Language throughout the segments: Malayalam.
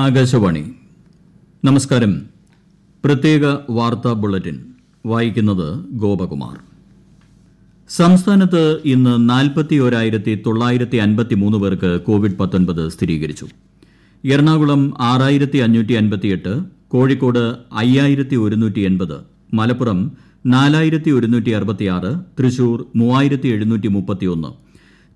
ആകാശവാണി നമസ്കാരം പ്രത്യേക വാർത്താ ബുള്ളറ്റിൻ വായിക്കുന്നത് ഗോപകുമാർ സംസ്ഥാനത്ത് ഇന്ന് നാൽപ്പത്തിയോരായിരത്തി തൊള്ളായിരത്തി അൻപത്തി മൂന്ന് പേർക്ക് കോവിഡ് പത്തൊൻപത് സ്ഥിരീകരിച്ചു എറണാകുളം ആറായിരത്തി അഞ്ഞൂറ്റി അൻപത്തിയെട്ട് കോഴിക്കോട് അയ്യായിരത്തി ഒരുന്നൂറ്റി എൺപത് മലപ്പുറം നാലായിരത്തി ഒരുന്നൂറ്റി അറുപത്തിയാറ് തൃശൂർ മൂവായിരത്തി എഴുന്നൂറ്റി മുപ്പത്തിയൊന്ന്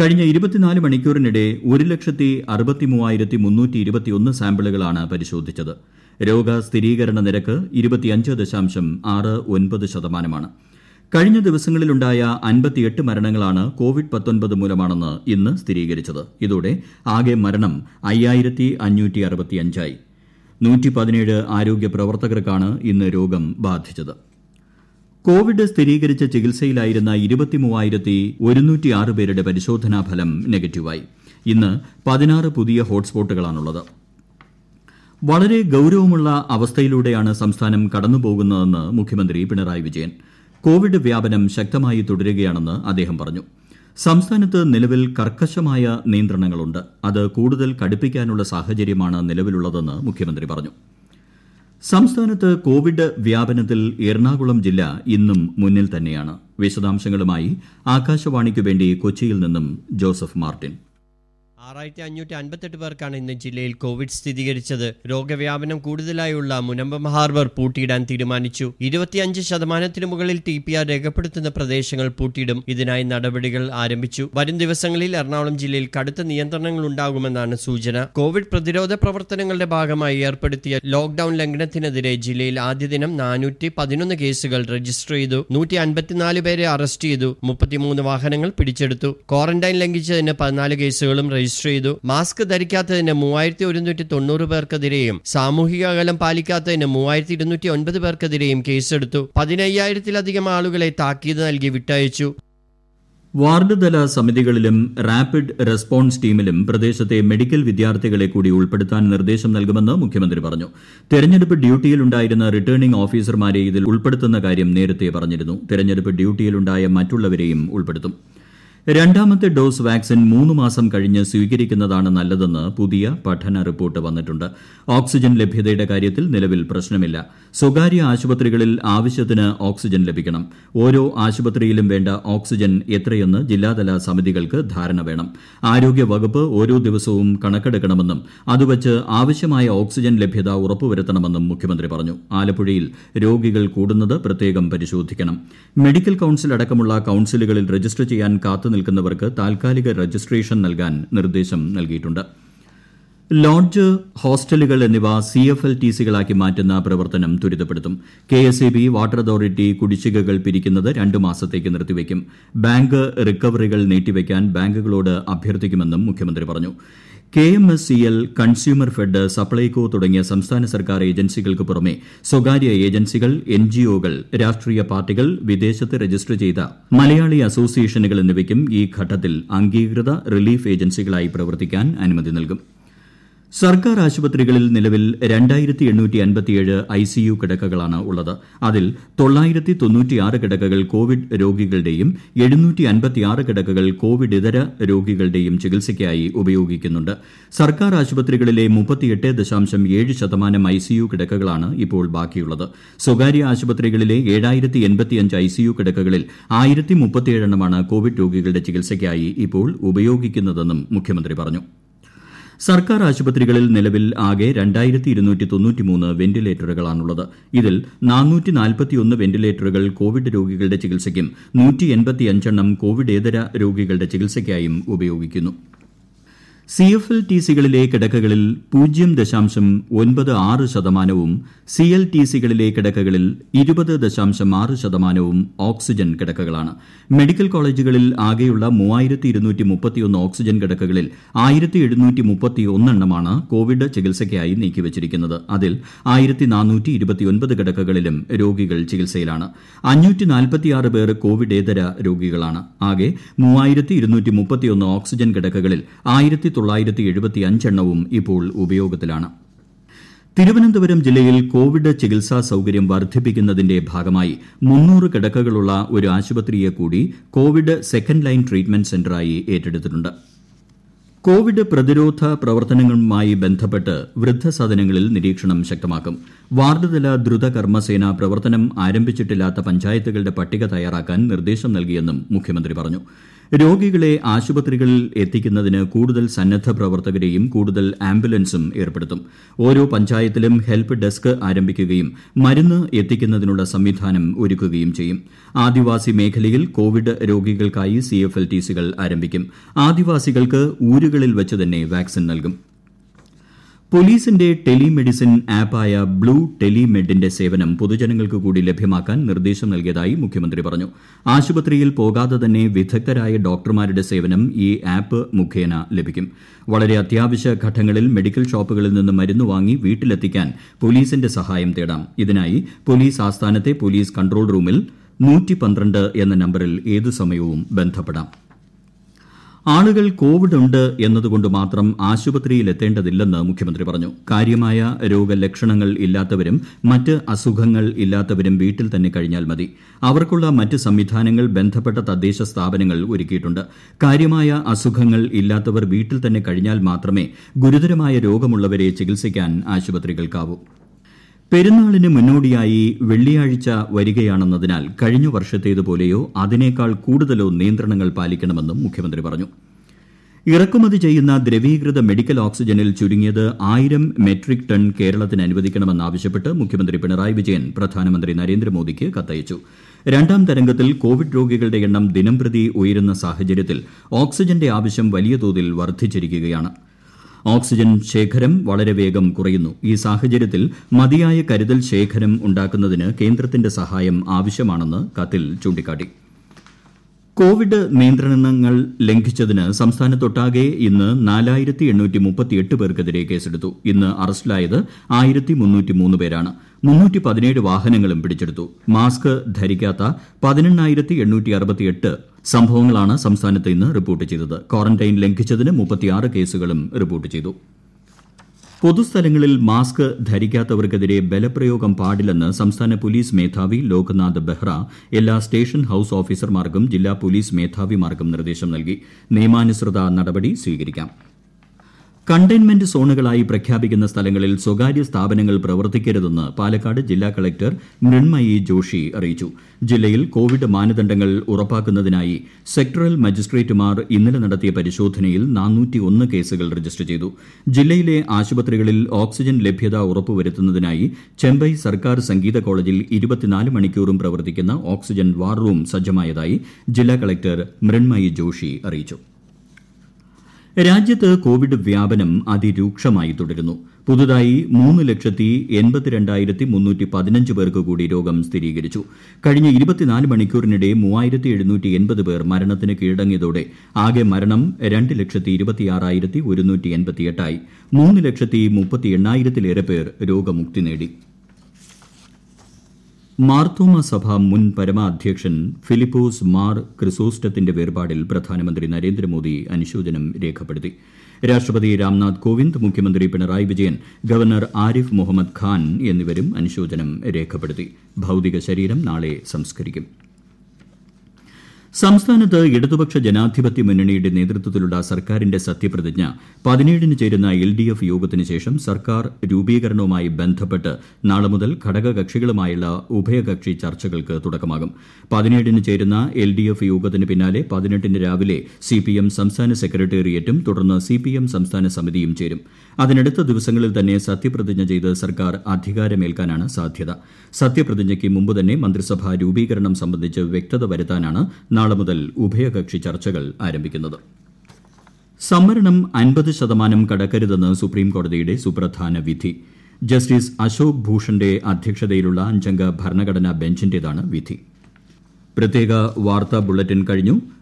കഴിഞ്ഞ ഇരുപത്തിനാല് മണിക്കൂറിനിടെ ഒരു ലക്ഷത്തി അറുപത്തി മൂവായിരത്തി മുന്നൂറ്റി ഇരുപത്തിയൊന്ന് സാമ്പിളുകളാണ് പരിശോധിച്ചത് രോഗ സ്ഥിരീകരണ നിരക്ക് ഇരുപത്തിയഞ്ച് ദശാംശം ആറ് ഒൻപത് ശതമാനമാണ് കഴിഞ്ഞ ദിവസങ്ങളിലുണ്ടായ അൻപത്തിയെട്ട് മരണങ്ങളാണ് കോവിഡ് പത്തൊൻപത് മൂലമാണെന്ന് ഇന്ന് സ്ഥിരീകരിച്ചത് ഇതോടെ ആകെ മരണം അയ്യായിരത്തി അഞ്ഞൂറ്റി അറുപത്തിയഞ്ചായി നൂറ്റി പതിനേഴ് ആരോഗ്യ പ്രവർത്തകർക്കാണ് ഇന്ന് രോഗം ബാധിച്ചത് കോവിഡ് സ്ഥിരീകരിച്ച് ചികിത്സയിലായിരുന്ന ഇരുപത്തിമൂവായിരത്തി ഒരുന്നൂറ്റിയാറ് പേരുടെ പരിശോധനാ ഫലം നെഗറ്റീവായി ഇന്ന് പതിനാറ് പുതിയ ഹോട്ട്സ്പോട്ടുകളാണുള്ളത് വളരെ ഗൌരവമുള്ള അവസ്ഥയിലൂടെയാണ് സംസ്ഥാനം കടന്നുപോകുന്നതെന്ന് മുഖ്യമന്ത്രി പിണറായി വിജയൻ കോവിഡ് വ്യാപനം ശക്തമായി തുടരുകയാണെന്ന് അദ്ദേഹം പറഞ്ഞു സംസ്ഥാനത്ത് നിലവിൽ കർക്കശമായ നിയന്ത്രണങ്ങളുണ്ട് അത് കൂടുതൽ കടുപ്പിക്കാനുള്ള സാഹചര്യമാണ് നിലവിലുള്ളതെന്ന് മുഖ്യമന്ത്രി പറഞ്ഞു സംസ്ഥാനത്ത് കോവിഡ് വ്യാപനത്തിൽ എറണാകുളം ജില്ല ഇന്നും മുന്നിൽ തന്നെയാണ് വിശദാംശങ്ങളുമായി ആകാശവാണിക്കുവേണ്ടി കൊച്ചിയിൽ നിന്നും ജോസഫ് മാർട്ടിൻ ആറായിരത്തി അഞ്ഞൂറ്റി അൻപത്തെട്ട് പേർക്കാണ് ഇന്ന് ജില്ലയിൽ കോവിഡ് സ്ഥിരീകരിച്ചത് രോഗവ്യാപനം കൂടുതലായുള്ള മുനമ്പം ഹാർബർ പൂട്ടിയിടാൻ തീരുമാനിച്ചു ഇരുപത്തിയഞ്ച് ശതമാനത്തിന് മുകളിൽ ടി പി ആർ രേഖപ്പെടുത്തുന്ന പ്രദേശങ്ങൾ പൂട്ടിയിടും ഇതിനായി നടപടികൾ ആരംഭിച്ചു വരും ദിവസങ്ങളിൽ എറണാകുളം ജില്ലയിൽ കടുത്ത നിയന്ത്രണങ്ങൾ ഉണ്ടാകുമെന്നാണ് സൂചന കോവിഡ് പ്രതിരോധ പ്രവർത്തനങ്ങളുടെ ഭാഗമായി ഏർപ്പെടുത്തിയ ലോക്ഡൌൺ ലംഘനത്തിനെതിരെ ജില്ലയിൽ ആദ്യ ദിനം നാനൂറ്റി പതിനൊന്ന് കേസുകൾ രജിസ്റ്റർ ചെയ്തു നൂറ്റി അൻപത്തിനാല് പേരെ അറസ്റ്റ് ചെയ്തു മുപ്പത്തിമൂന്ന് വാഹനങ്ങൾ പിടിച്ചെടുത്തു ക്വാറന്റൈൻ ലംഘിച്ചതിന് പതിനാല് കേസുകളും രജിസ്റ്റർ രജിസ്റ്റർ ചെയ്തു മാസ്ക് ധരിക്കാത്തതിന് മൂവായിരത്തി ഒരുന്നൂറ്റി തൊണ്ണൂറ് പേർക്കെതിരെയും സാമൂഹിക അകലം പാലിക്കാത്തതിന് മൂവായിരത്തി ഇരുന്നൂറ്റി ഒൻപത് പേർക്കെതിരെയും കേസെടുത്തു പതിനയ്യായിരത്തിലധികം ആളുകളെ താക്കീത് നൽകി വിട്ടയച്ചു വാർഡ് തല സമിതികളിലും റാപ്പിഡ് റെസ്പോൺസ് ടീമിലും പ്രദേശത്തെ മെഡിക്കൽ വിദ്യാർത്ഥികളെ കൂടി ഉൾപ്പെടുത്താൻ നിർദ്ദേശം നൽകുമെന്ന് മുഖ്യമന്ത്രി പറഞ്ഞു തെരഞ്ഞെടുപ്പ് ഡ്യൂട്ടിയിലുണ്ടായിരുന്ന റിട്ടേണിംഗ് ഓഫീസർമാരെ ഇതിൽ ഉൾപ്പെടുത്തുന്ന കാര്യം നേരത്തെ പറഞ്ഞിരുന്നു തെരഞ്ഞെടുപ്പ് ഡ്യൂട്ടിയിലുണ്ടായ മറ്റുള്ളവരെയും ഉൾപ്പെടുത്തും രണ്ടാമത്തെ ഡോസ് വാക്സിൻ മൂന്ന് മാസം കഴിഞ്ഞ് സ്വീകരിക്കുന്നതാണ് നല്ലതെന്ന് പുതിയ പഠന റിപ്പോർട്ട് വന്നിട്ടുണ്ട് ഓക്സിജൻ ലഭ്യതയുടെ കാര്യത്തിൽ നിലവിൽ പ്രശ്നമില്ല സ്വകാര്യ ആശുപത്രികളിൽ ആവശ്യത്തിന് ഓക്സിജൻ ലഭിക്കണം ഓരോ ആശുപത്രിയിലും വേണ്ട ഓക്സിജൻ എത്രയെന്ന് ജില്ലാതല സമിതികൾക്ക് ധാരണ വേണം ആരോഗ്യവകുപ്പ് ഓരോ ദിവസവും കണക്കെടുക്കണമെന്നും അതുവച്ച് ആവശ്യമായ ഓക്സിജൻ ലഭ്യത ഉറപ്പുവരുത്തണമെന്നും മുഖ്യമന്ത്രി പറഞ്ഞു ആലപ്പുഴയിൽ രോഗികൾ കൂടുന്നത് പ്രത്യേകം പരിശോധിക്കണം മെഡിക്കൽ കൌൺസിൽ അടക്കമുള്ള കൌൺസിലുകളിൽ രജിസ്റ്റർ ചെയ്യാൻ കാത്തു നിൽക്കുന്നവർക്ക് താൽക്കാലിക രജിസ്ട്രേഷൻ നൽകാൻ നിർദ്ദേശം നൽകിയിട്ടുണ്ട് ലോഡ്ജ് ഹോസ്റ്റലുകൾ എന്നിവ സി എഫ് എൽ ടി സികളാക്കി മാറ്റുന്ന പ്രവർത്തനം ത്വരിതപ്പെടുത്തും K S E B water authority കുടിശ്ശികകൾ പിരിക്കുന്നത് രണ്ട് മാസത്തേക്ക് നിർത്തിവയ്ക്കും ബാങ്ക് റിക്കവറികൾ നീട്ടിവയ്ക്കാൻ ബാങ്കുകളോട് അഭ്യർത്ഥിക്കുമെന്നും മുഖ്യമന്ത്രി പറഞ്ഞു K M S C L Consumerfed Supplyco തുടങ്ങിയ സംസ്ഥാന സർക്കാർ ഏജൻസികൾക്ക് പുറമെ സ്വകാര്യ ഏജൻസികൾ എൻ ജി ഒകൾ രാഷ്ട്രീയ പാർട്ടികൾ വിദേശത്ത് രജിസ്റ്റർ ചെയ്ത മലയാളി അസോസിയേഷനുകൾ എന്നിവയ്ക്കും ഈ ഘട്ടത്തിൽ അംഗീകൃത റിലീഫ് ഏജൻസികളായി പ്രവർത്തിക്കാൻ അനുമതി നൽകും സർക്കാർ ആശുപത്രികളിൽ നിലവിൽ ഐസിയു കിടക്കകളാണ് ഉള്ളത് അതിൽ കിടക്കകൾ കോവിഡ് രോഗികളുടെയും കിടക്കകൾ ഇതര രോഗികളുടെയും ചികിത്സയ്ക്കായി ഉപയോഗിക്കുന്നുണ്ട് സർക്കാർ ആശുപത്രികളിലെ ശതമാനം ഐസിയു കിടക്കകളാണ് ഇപ്പോൾ ബാക്കിയുള്ളത് സ്വകാര്യ ആശുപത്രികളിലെ ഐസിയു കിടക്കകളിൽ എണ്ണമാണ് കോവിഡ് രോഗികളുടെ ചികിത്സയ്ക്കായി ഇപ്പോൾ ഉപയോഗിക്കുന്നതെന്നും മുഖ്യമന്ത്രി പറഞ്ഞു സർക്കാർ ആശുപത്രികളിൽ നിലവിൽ ആകെ വെന്റിലേറ്ററുകളാണുള്ളത് ഇതിൽ വെന്റിലേറ്ററുകൾ കോവിഡ് രോഗികളുടെ ചികിത്സയ്ക്കും കോവിഡേതര രോഗികളുടെ ചികിത്സയ്ക്കായും ഉപയോഗിക്കുന്നു് സി എഫ് എൽ ടി സികളിലെ കിടക്കകളിൽ പൂജ്യം ദശാംശം ഒൻപത് ആറ് ശതമാനവും സി എൽ ടി സികളിലെ കിടക്കകളിൽ ഇരുപത് ദശാംശം ആറ് ശതമാനവും ഓക്സിജൻ കിടക്കകളാണ് മെഡിക്കൽ കോളേജുകളിൽ ആകെയുള്ള മൂവായിരത്തി ഇരുന്നൂറ്റി മുപ്പത്തിയൊന്ന് ഓക്സിജൻ കിടക്കകളിൽ ആയിരത്തി എഴുന്നൂറ്റി മുപ്പത്തി ഒന്നെണ്ണമാണ് കോവിഡ് ചികിത്സയ്ക്കായി നീക്കിവച്ചിരിക്കുന്നത് അതിൽ ആയിരത്തി നാനൂറ്റി ഇരുപത്തിയൊൻപത് കിടക്കകളിലും രോഗികൾ ചികിത്സയിലാണ് അഞ്ഞൂറ്റി നാൽപ്പത്തിയാറ് പേർ കോവിഡേതര രോഗികളാണ് ആകെ മൂവായിരത്തി ഇരുന്നൂറ്റി മുപ്പത്തിയൊന്ന് ഓക്സിജൻ കിടക്കകളിൽ ആയിരത്തി തൊള്ളായിരത്തി എഴുപത്തിയഞ്ചെണ്ണവും ഇപ്പോൾ ഉപയോഗത്തിലാണ് തിരുവനന്തപുരം ജില്ലയിൽ കോവിഡ് ചികിത്സാ സൌകര്യം വർദ്ധിപ്പിക്കുന്നതിന്റെ ഭാഗമായി മുന്നൂറ് കിടക്കകളുള്ള ഒരു ആശുപത്രിയെ കൂടി കോവിഡ് സെക്കൻഡ് ലൈൻ ട്രീറ്റ്മെന്റ് സെന്ററായി ഏറ്റെടുത്തിട്ടുണ്ട് കോവിഡ് പ്രതിരോധ പ്രവർത്തനങ്ങളുമായി ബന്ധപ്പെട്ട് വൃദ്ധസദനങ്ങളിൽ നിരീക്ഷണം ശക്തമാക്കും വാർഡുതല ദ്രുത കർമ്മസേന പ്രവർത്തനം ആരംഭിച്ചിട്ടില്ലാത്ത പഞ്ചായത്തുകളുടെ പട്ടിക തയ്യാറാക്കാൻ നിർദ്ദേശം നൽകിയെന്നും മുഖ്യമന്ത്രി പറഞ്ഞു രോഗികളെ ആശുപത്രികളിൽ എത്തിക്കുന്നതിന് കൂടുതൽ സന്നദ്ധ പ്രവർത്തകരെയും കൂടുതൽ ആംബുലൻസും ഏർപ്പെടുത്തും ഓരോ പഞ്ചായത്തിലും ഹെൽപ്പ് ഡെസ്ക് ആരംഭിക്കുകയും മരുന്ന് എത്തിക്കുന്നതിനുള്ള സംവിധാനം ഒരുക്കുകയും ചെയ്യും ആദിവാസി മേഖലയിൽ കോവിഡ് രോഗികൾക്കായി സിഎഫ്എൽടിസികൾ ആരംഭിക്കും ആദിവാസികൾക്ക് ഊരുകളിൽ വച്ച് തന്നെ വാക്സിൻ നൽകും പോലീസിന്റെ ടെലിമെഡിസിൻ ആപ്പായ ബ്ലൂ ടെലിമെഡിന്റെ സേവനം പൊതുജനങ്ങൾക്ക് കൂടി ലഭ്യമാക്കാൻ നിർദ്ദേശം നൽകിയതായി മുഖ്യമന്ത്രി പറഞ്ഞു ആശുപത്രിയിൽ പോകാതെ തന്നെ വിദഗ്ധരായ ഡോക്ടർമാരുടെ സേവനം ഈ ആപ്പ് മുഖേന ലഭിക്കും വളരെ അത്യാവശ്യ ഘട്ടങ്ങളിൽ മെഡിക്കൽ ഷോപ്പുകളിൽ നിന്ന് മരുന്ന് വാങ്ങി വീട്ടിലെത്തിക്കാൻ പോലീസിന്റെ സഹായം തേടാം ഇതിനായി പോലീസ് ആസ്ഥാനത്തെ പോലീസ് കൺട്രോൾ റൂമിൽ എന്ന നമ്പറിൽ ഏതു സമയവും ബന്ധപ്പെടാം ആളുകൾ കോവിഡ് ഉണ്ട് എന്നതുകൊണ്ട് മാത്രം ആശുപത്രിയിൽ എത്തേണ്ടതില്ലെന്ന് മുഖ്യമന്ത്രി പറഞ്ഞു കാര്യമായ രോഗലക്ഷണങ്ങൾ ഇല്ലാത്തവരും മറ്റ് അസുഖങ്ങൾ ഇല്ലാത്തവരും വീട്ടിൽ തന്നെ കഴിഞ്ഞാൽ മതി അവർക്കുള്ള മറ്റ് സംവിധാനങ്ങൾ ബന്ധപ്പെട്ട തദ്ദേശ സ്ഥാപനങ്ങൾ ഒരുക്കിയിട്ടുണ്ട് കാര്യമായ അസുഖങ്ങൾ ഇല്ലാത്തവർ വീട്ടിൽ തന്നെ കഴിഞ്ഞാൽ മാത്രമേ ഗുരുതരമായ രോഗമുള്ളവരെ ചികിത്സിക്കാൻ ആശുപത്രികൾക്കാവൂ പെരുന്നാളിന് മുന്നോടിയായി വെള്ളിയാഴ്ച വരികയാണെന്നതിനാൽ കഴിഞ്ഞ വർഷത്തേതുപോലെയോ അതിനേക്കാൾ കൂടുതലോ നിയന്ത്രണങ്ങൾ പാലിക്കണമെന്നും മുഖ്യമന്ത്രി പറഞ്ഞു ഇറക്കുമതി ചെയ്യുന്ന ദ്രവീകൃത മെഡിക്കൽ ഓക്സിജനിൽ ചുരുങ്ങിയത് ആയിരം മെട്രിക് ടൺ കേരളത്തിന് അനുവദിക്കണമെന്നാവശ്യപ്പെട്ട് മുഖ്യമന്ത്രി പിണറായി വിജയൻ പ്രധാനമന്ത്രി നരേന്ദ്രമോദിക്ക് കത്തയച്ചു രണ്ടാം തരംഗത്തിൽ കോവിഡ് രോഗികളുടെ എണ്ണം ദിനംപ്രതി ഉയരുന്ന സാഹചര്യത്തിൽ ഓക്സിജന്റെ ആവശ്യം വലിയ തോതിൽ വർദ്ധിച്ചിരിക്കുകയാണ് ഓക്സിജൻ ശേഖരം വളരെ വേഗം കുറയുന്നു ഈ സാഹചര്യത്തിൽ മതിയായ കരുതൽ ശേഖരം ഉണ്ടാക്കുന്നതിന് കേന്ദ്രത്തിന്റെ സഹായം ആവശ്യമാണെന്ന് കത്തിൽ ചൂണ്ടിക്കാട്ടി കോവിഡ് നിയന്ത്രണങ്ങൾ ലംഘിച്ചതിന് സംസ്ഥാനത്തൊട്ടാകെ ഇന്ന് നാലായിരത്തി എണ്ണൂറ്റി മുപ്പത്തിയെട്ട് പേർക്കെതിരെ കേസെടുത്തു ഇന്ന് അറസ്റ്റിലായത് ആയിരത്തി മുന്നൂറ്റി മൂന്ന് പേരാണ് മുന്നൂറ്റി പതിനേഴ് വാഹനങ്ങളും പിടിച്ചെടുത്തു മാസ്ക് ധരിക്കാത്ത പതിനെണ്ണായിരത്തി എണ്ണൂറ്റി അറുപത്തിയെട്ട് സംഭവങ്ങളാണ് സംസ്ഥാനത്ത് ഇന്ന് റിപ്പോർട്ട് ചെയ്തത് ക്വാറന്റൈൻ ലംഘിച്ചതിന് കേസുകളും റിപ്പോർട്ട് ചെയ്തു പൊതുസ്ഥലങ്ങളിൽ മാസ്ക് ധരിക്കാത്തവർക്കെതിരെ ബലപ്രയോഗം പാടില്ലെന്ന് സംസ്ഥാന പോലീസ് മേധാവി ലോക്നാഥ് ബെഹ്റ എല്ലാ സ്റ്റേഷൻ ഹൌസ് ഓഫീസർമാർക്കും ജില്ലാ പോലീസ് മേധാവിമാർക്കും നിർദ്ദേശം നൽകി നിയമാനുസൃത നടപടി സ്വീകരിക്കാം കണ്ടെയ്ൻമെന്റ് സോണുകളായി പ്രഖ്യാപിക്കുന്ന സ്ഥലങ്ങളിൽ സ്വകാര്യ സ്ഥാപനങ്ങൾ പ്രവർത്തിക്കരുതെന്ന് പാലക്കാട് ജില്ലാ കളക്ടർ മൃണ്മയി ജോഷി അറിയിച്ചു ജില്ലയിൽ കോവിഡ് മാനദണ്ഡങ്ങൾ ഉറപ്പാക്കുന്നതിനായി സെക്ടറൽ മജിസ്ട്രേറ്റുമാർ ഇന്നലെ നടത്തിയ പരിശോധനയിൽ കേസുകൾ രജിസ്റ്റർ ചെയ്തു ജില്ലയിലെ ആശുപത്രികളിൽ ഓക്സിജൻ ലഭ്യത ഉറപ്പുവരുത്തുന്നതിനായി ചെമ്പൈ സർക്കാർ സംഗീത കോളേജിൽ മണിക്കൂറും പ്രവർത്തിക്കുന്ന ഓക്സിജൻ വാർ റൂം സജ്ജമായതായി ജില്ലാ കളക്ടർ മൃണ്മയി ജോഷി അറിയിച്ചു രാജ്യത്ത് കോവിഡ് വ്യാപനം അതിരൂക്ഷമായി തുടരുന്നു പുതുതായി മൂന്ന് ലക്ഷത്തി എൺപത്തിരണ്ടായിരത്തി മുന്നൂറ്റി പതിനഞ്ച് പേർക്ക് കൂടി രോഗം സ്ഥിരീകരിച്ചു കഴിഞ്ഞ ഇരുപത്തിനാല് മണിക്കൂറിനിടെ മൂവായിരത്തി എഴുന്നൂറ്റി എൺപത് പേർ മരണത്തിന് കീഴടങ്ങിയതോടെ ആകെ മരണം രണ്ട് ലക്ഷത്തി ഇരുപത്തിയാറായിരത്തി ഒരുന്നൂറ്റി എൺപത്തിയെട്ടായി മൂന്ന് ലക്ഷത്തി മുപ്പത്തി എണ്ണായിരത്തിലേറെ പേർ രോഗമുക്തി നേടിയിട്ടുണ്ട് മാർത്തോമ സഭ മുൻ പരമാധ്യക്ഷൻ ഫിലിപ്പോസ് മാർ ക്രിസോസ്റ്റത്തിന്റെ വേർപാടിൽ പ്രധാനമന്ത്രി നരേന്ദ്രമോദി അനുശോചനം രേഖപ്പെടുത്തി രാഷ്ട്രപതി രാംനാഥ് കോവിന്ദ് മുഖ്യമന്ത്രി പിണറായി വിജയൻ ഗവർണർ ആരിഫ് മുഹമ്മദ് ഖാൻ എന്നിവരും അനുശോചനം രേഖപ്പെടുത്തി ഭൌതിക ശരീരം നാളെ സംസ്കരിക്കും സംസ്ഥാനത്ത് ഇടതുപക്ഷ ജനാധിപത്യ മുന്നണിയുടെ നേതൃത്വത്തിലുള്ള സർക്കാരിന്റെ സത്യപ്രതിജ്ഞ പതിനേഴിന് ചേരുന്ന എൽ ഡി എഫ് യോഗത്തിന് ശേഷം സർക്കാർ രൂപീകരണവുമായി ബന്ധപ്പെട്ട് നാളെ മുതൽ ഘടകകക്ഷികളുമായുള്ള ഉഭയകക്ഷി ചർച്ചകൾക്ക് തുടക്കമാകും പതിനേഴിന് ചേരുന്ന എൽ ഡി എഫ് യോഗത്തിന് പിന്നാലെ പതിനെട്ടിന് രാവിലെ സി പി എം സംസ്ഥാന സെക്രട്ടേറിയറ്റും തുടർന്ന് സി പി എം സംസ്ഥാന സമിതിയും ചേരും അതിനടുത്ത ദിവസങ്ങളിൽ തന്നെ സത്യപ്രതിജ്ഞ ചെയ്ത് സർക്കാർ അധികാരമേൽക്കാനാണ് സാധ്യത സത്യപ്രതിജ്ഞയ്ക്ക് മുമ്പ് തന്നെ മന്ത്രിസഭാ രൂപീകരണം സംബന്ധിച്ച് വ്യക്തത വരുത്താനാണ് നാളെ മുതൽ ഉഭയകക്ഷി ചർച്ചകൾ ആരംഭിക്കുന്നത് സംവരണം അൻപത് ശതമാനം കടക്കരുതെന്ന് സുപ്രീംകോടതിയുടെ സുപ്രധാന വിധി ജസ്റ്റിസ് അശോക് ഭൂഷന്റെ അധ്യക്ഷതയിലുള്ള അഞ്ചംഗ ഭരണഘടനാ ബെഞ്ചിന്റേതാണ് വിധി പ്രത്യേക വാർത്താ ബുള്ളറ്റിൻ കഴിഞ്ഞു